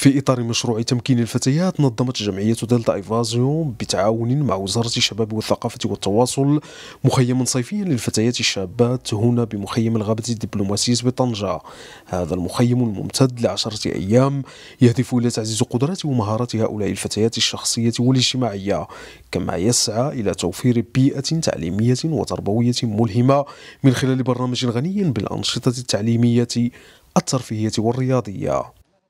في إطار مشروع تمكين الفتيات نظمت جمعية دلتا إيفازيون بتعاون مع وزارة الشباب والثقافة والتواصل مخيما صيفيا للفتيات الشابات هنا بمخيم الغابة الدبلوماسية بطنجة هذا المخيم الممتد لعشرة أيام يهدف إلى تعزيز قدرات ومهارات هؤلاء الفتيات الشخصية والاجتماعية كما يسعى إلى توفير بيئة تعليمية وتربوية ملهمة من خلال برنامج غني بالأنشطة التعليمية الترفيهية والرياضية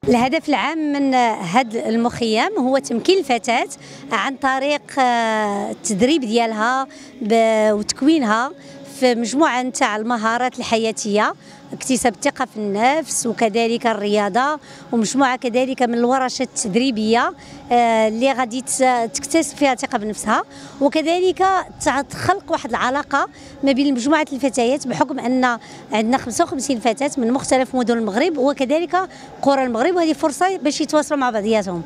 الهدف العام من هذا المخيم هو تمكين الفتاة عن طريق آه، التدريب ديالها وتكوينها في مجموعه نتاع المهارات الحياتيه اكتساب الثقه في النفس وكذلك الرياضه ومجموعه كذلك من الورشات التدريبيه آه، اللي غادي تكتسب فيها الثقه بنفسها وكذلك تخلق واحد العلاقه ما بين مجموعه الفتيات بحكم ان عندنا 55 فتاه من مختلف مدن المغرب وكذلك قرى المغرب وهذه فرصه باش يتواصلوا مع بعضياتهم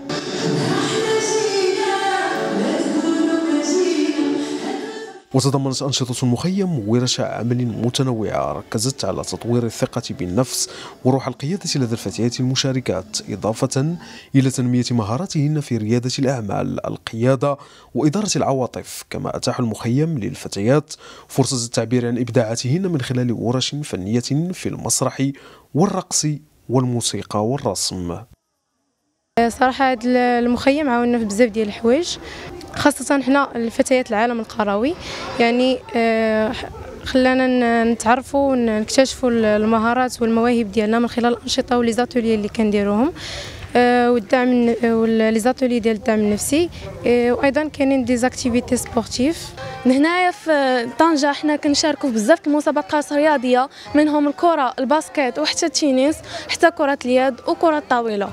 وتضمنت أنشطة المخيم ورش عمل متنوعة ركزت على تطوير الثقة بالنفس وروح القيادة لدى الفتيات المشاركات إضافة إلى تنمية مهاراتهن في ريادة الأعمال القيادة وإدارة العواطف كما أتاح المخيم للفتيات فرصة التعبير عن إبداعاتهن من خلال ورش فنية في المسرح والرقص والموسيقى والرسم صراحة هذا المخيم عاوننا في بزاف ديال الحوايج خاصة حنا الفتيات العالم القروي يعني آه، خلانا نتعرفوا ونكتشفوا المهارات والمواهب ديالنا من خلال الانشطه وليزاتولي اللي كنديروهم آه، والدعم وليزاتولي ديال الدعم النفسي آه، وايضا كاينين ديزاكتيفيتي سبورتيف هنايا في طنجه حنا كنشاركوا بزاف المسابقات الرياضية منهم الكره الباسكيت وحتى التنس حتى كره اليد وكره الطاوله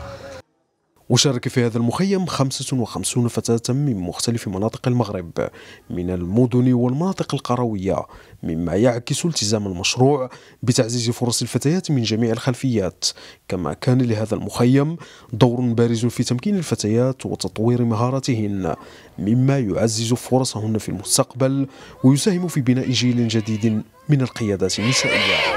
وشارك في هذا المخيم 55 فتاة من مختلف مناطق المغرب من المدن والمناطق القروية مما يعكس التزام المشروع بتعزيز فرص الفتيات من جميع الخلفيات كما كان لهذا المخيم دور بارز في تمكين الفتيات وتطوير مهاراتهن مما يعزز فرصهن في المستقبل ويساهم في بناء جيل جديد من القيادات النسائية